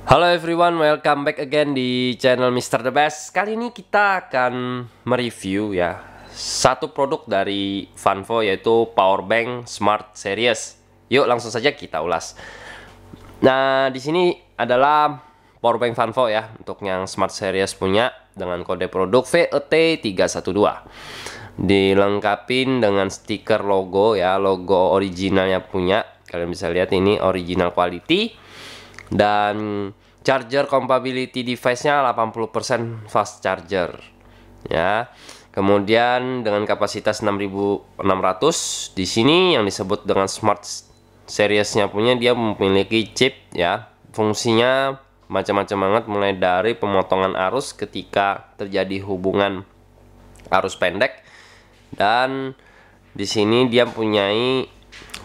Halo everyone, welcome back again di channel Mr. The Best Kali ini kita akan mereview ya Satu produk dari Vanvo yaitu Powerbank Smart Series Yuk langsung saja kita ulas Nah di sini adalah Powerbank Vanvo ya Untuk yang Smart Series punya dengan kode produk VET312 Dilengkapi dengan stiker logo ya Logo originalnya punya Kalian bisa lihat ini original quality dan charger compatibility device-nya 80% fast charger ya. Kemudian dengan kapasitas 6600 di sini yang disebut dengan smart series-nya punya dia memiliki chip ya. Fungsinya macam-macam banget mulai dari pemotongan arus ketika terjadi hubungan arus pendek dan di sini dia punyai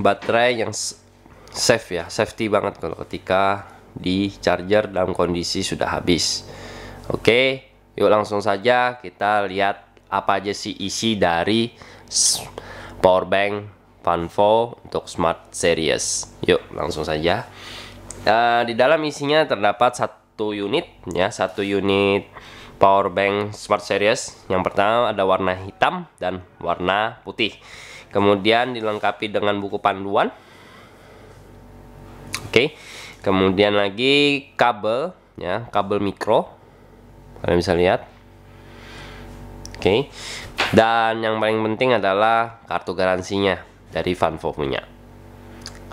baterai yang safe ya, safety banget kalau ketika di charger dalam kondisi sudah habis oke yuk langsung saja kita lihat apa aja sih isi dari powerbank Vanvo untuk Smart Series yuk langsung saja uh, di dalam isinya terdapat satu unit ya satu unit power bank Smart Series. Yang pertama ada warna hitam dan warna putih. Kemudian dilengkapi dengan buku panduan. Oke. Okay kemudian lagi kabel ya kabel mikro kalian bisa lihat oke okay. dan yang paling penting adalah kartu garansinya dari Vanvo punya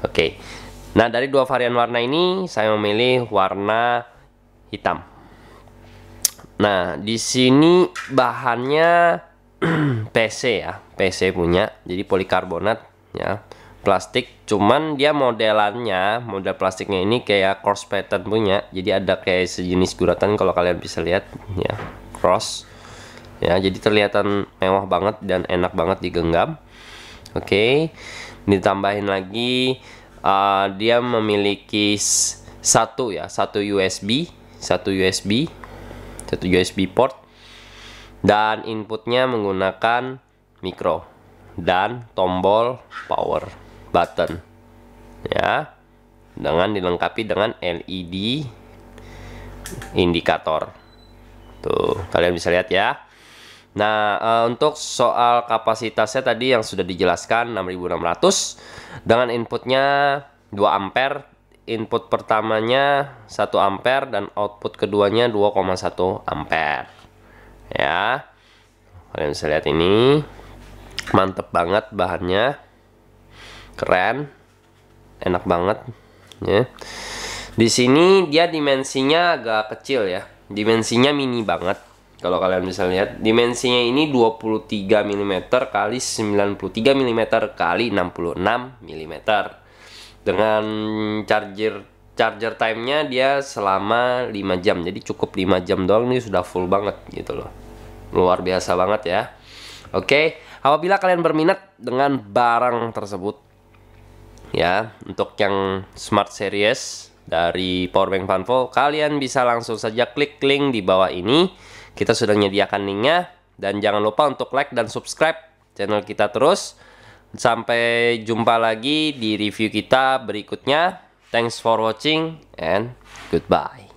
oke okay. nah dari dua varian warna ini saya memilih warna hitam nah di sini bahannya PC ya PC punya jadi polikarbonat ya plastik cuman dia modelannya model plastiknya ini kayak cross pattern punya jadi ada kayak sejenis guratan kalau kalian bisa lihat ya cross ya jadi terlihatan mewah banget dan enak banget digenggam oke okay. ditambahin lagi uh, dia memiliki satu ya satu USB satu USB satu USB port dan inputnya menggunakan micro dan tombol power button ya dengan dilengkapi dengan LED indikator tuh kalian bisa lihat ya Nah, uh, untuk soal kapasitasnya tadi yang sudah dijelaskan 6600 dengan inputnya 2 ampere, input pertamanya 1 ampere dan output keduanya 2,1 ampere. Ya. Kalian bisa lihat ini. Mantep banget bahannya keren enak banget ya di sini dia dimensinya agak kecil ya dimensinya mini banget kalau kalian bisa lihat dimensinya ini 23 mm kali 93 mm kali 66 mm dengan charger charger nya dia selama 5 jam jadi cukup 5 jam doang ini sudah full banget gitu loh luar biasa banget ya oke apabila kalian berminat dengan barang tersebut ya untuk yang Smart Series dari Powerbank Vanvo kalian bisa langsung saja klik link di bawah ini kita sudah menyediakan linknya dan jangan lupa untuk like dan subscribe channel kita terus sampai jumpa lagi di review kita berikutnya thanks for watching and goodbye